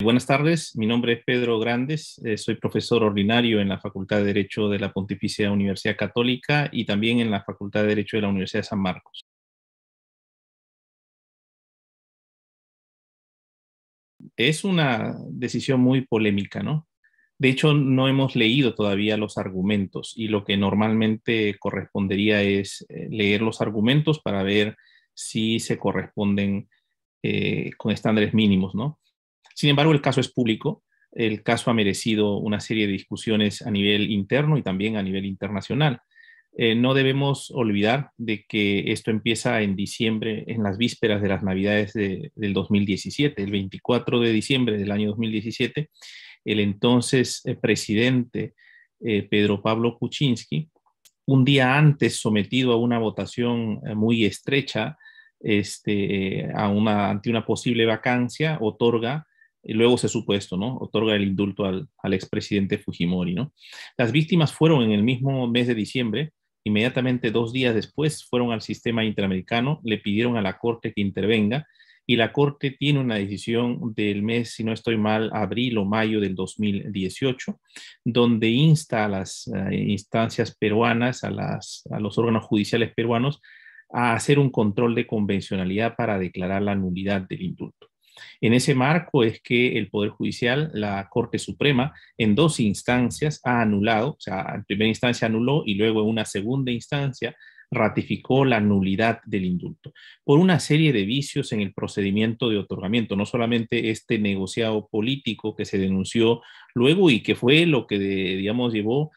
Buenas tardes, mi nombre es Pedro Grandes, eh, soy profesor ordinario en la Facultad de Derecho de la Pontificia Universidad Católica y también en la Facultad de Derecho de la Universidad de San Marcos. Es una decisión muy polémica, ¿no? De hecho, no hemos leído todavía los argumentos y lo que normalmente correspondería es eh, leer los argumentos para ver si se corresponden eh, con estándares mínimos, ¿no? Sin embargo, el caso es público, el caso ha merecido una serie de discusiones a nivel interno y también a nivel internacional. Eh, no debemos olvidar de que esto empieza en diciembre, en las vísperas de las Navidades del 2017, el 24 de diciembre del año 2017, el entonces eh, presidente eh, Pedro Pablo Kuczynski, un día antes sometido a una votación muy estrecha este, ante una posible vacancia, otorga y luego se supo ¿no? Otorga el indulto al, expresidente Fujimori, ¿no? Las víctimas fueron en el mismo mes de diciembre, inmediatamente dos días después fueron al sistema interamericano, le pidieron a la Corte que intervenga y la Corte tiene una decisión del mes, si no estoy mal, abril o mayo del 2018, donde insta a las eh, instancias peruanas, a, las, a los órganos judiciales peruanos, a hacer un control de convencionalidad para declarar la nulidad del indulto. En ese marco es que el Poder Judicial, la Corte Suprema, en dos instancias ha anulado, o sea, en primera instancia anuló y luego en una segunda instancia ratificó la nulidad del indulto por una serie de vicios en el procedimiento de otorgamiento, no solamente este negociado político que se denunció luego y que fue lo que, digamos, llevó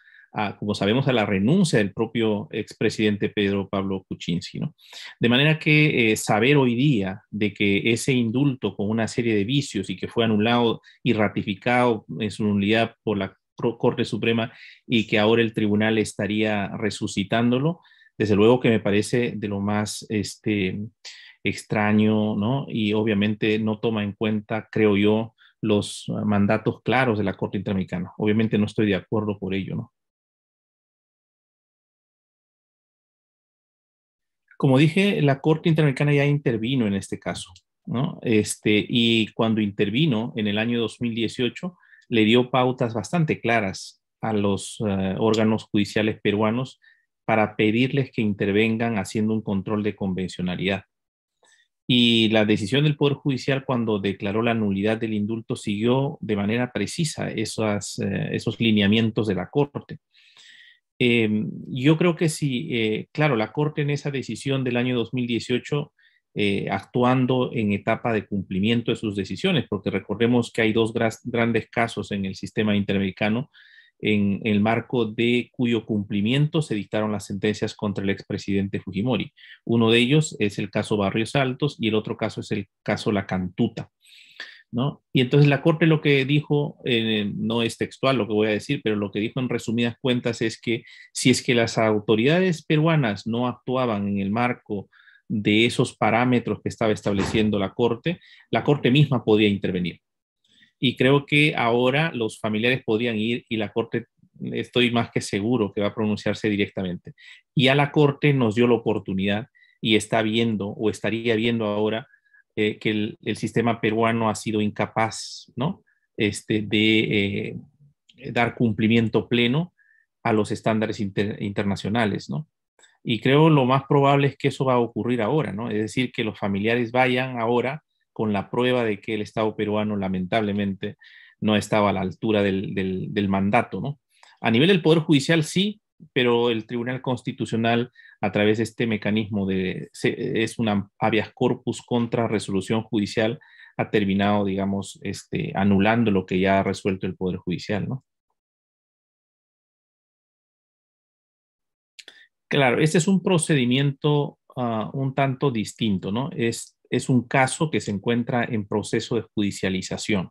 como sabemos, a la renuncia del propio expresidente Pedro Pablo Kuczynski. ¿no? De manera que eh, saber hoy día de que ese indulto con una serie de vicios y que fue anulado y ratificado en su nulidad por la Corte Suprema y que ahora el tribunal estaría resucitándolo, desde luego que me parece de lo más este, extraño, ¿no? Y obviamente no toma en cuenta, creo yo, los mandatos claros de la Corte Interamericana. Obviamente no estoy de acuerdo por ello, ¿no? Como dije, la Corte Interamericana ya intervino en este caso, ¿no? Este, y cuando intervino en el año 2018, le dio pautas bastante claras a los eh, órganos judiciales peruanos para pedirles que intervengan haciendo un control de convencionalidad. Y la decisión del Poder Judicial cuando declaró la nulidad del indulto siguió de manera precisa eh, esos lineamientos de la Corte. Em, yo creo que sí, eh, claro, la Corte en esa decisión del año 2018, eh, actuando en etapa de cumplimiento de sus decisiones, porque recordemos que hay dos grandes casos en el sistema interamericano en el marco de cuyo cumplimiento se dictaron las sentencias contra el expresidente Fujimori. Uno de ellos es el caso Barrios Altos y el otro caso es el caso La Cantuta. Y entonces la Corte lo que dijo, eh, no es textual lo que voy a decir, pero lo que dijo en resumidas cuentas es que si es que las autoridades peruanas no actuaban en el marco de esos parámetros que estaba estableciendo la Corte, la Corte misma podía intervenir. Y creo que ahora los familiares podrían ir y la Corte, estoy más que seguro que va a pronunciarse directamente. Y a la Corte nos dio la oportunidad y está viendo o estaría viendo ahora que el, sistema peruano ha sido incapaz ¿no? este, de eh, dar cumplimiento pleno a los estándares internacionales. Y creo lo más probable es que eso va a ocurrir ahora, ¿no? es decir, que los familiares vayan ahora con la prueba de que el Estado peruano lamentablemente no estaba a la altura del, del mandato. ¿no? A nivel del Poder Judicial sí, pero el Tribunal Constitucional, a través de este mecanismo de, es una habeas corpus contra resolución judicial, ha terminado, digamos, este, anulando lo que ya ha resuelto el Poder Judicial, ¿no? Claro, este es un procedimiento ah, un tanto distinto, ¿no? Es, es un caso que se encuentra en proceso de judicialización.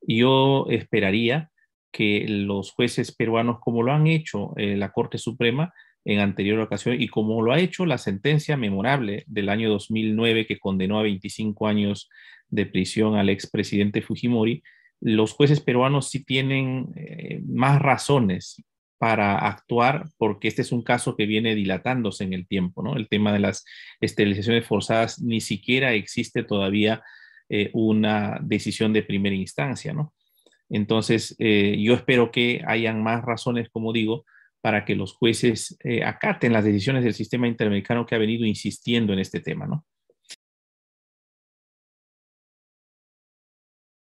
Yo esperaría que los jueces peruanos, como lo han hecho eh, la Corte Suprema en anterior ocasión y como lo ha hecho la sentencia memorable del año 2009 que condenó a 25 años de prisión al expresidente Fujimori, los jueces peruanos sí tienen eh, más razones para actuar porque este es un caso que viene dilatándose en el tiempo, ¿no? El tema de las esterilizaciones forzadas ni siquiera existe todavía eh, una decisión de primera instancia, ¿no? Entonces, eh, yo espero que hayan más razones, como digo, para que los jueces eh, acaten las decisiones del sistema interamericano que ha venido insistiendo en este tema, ¿no?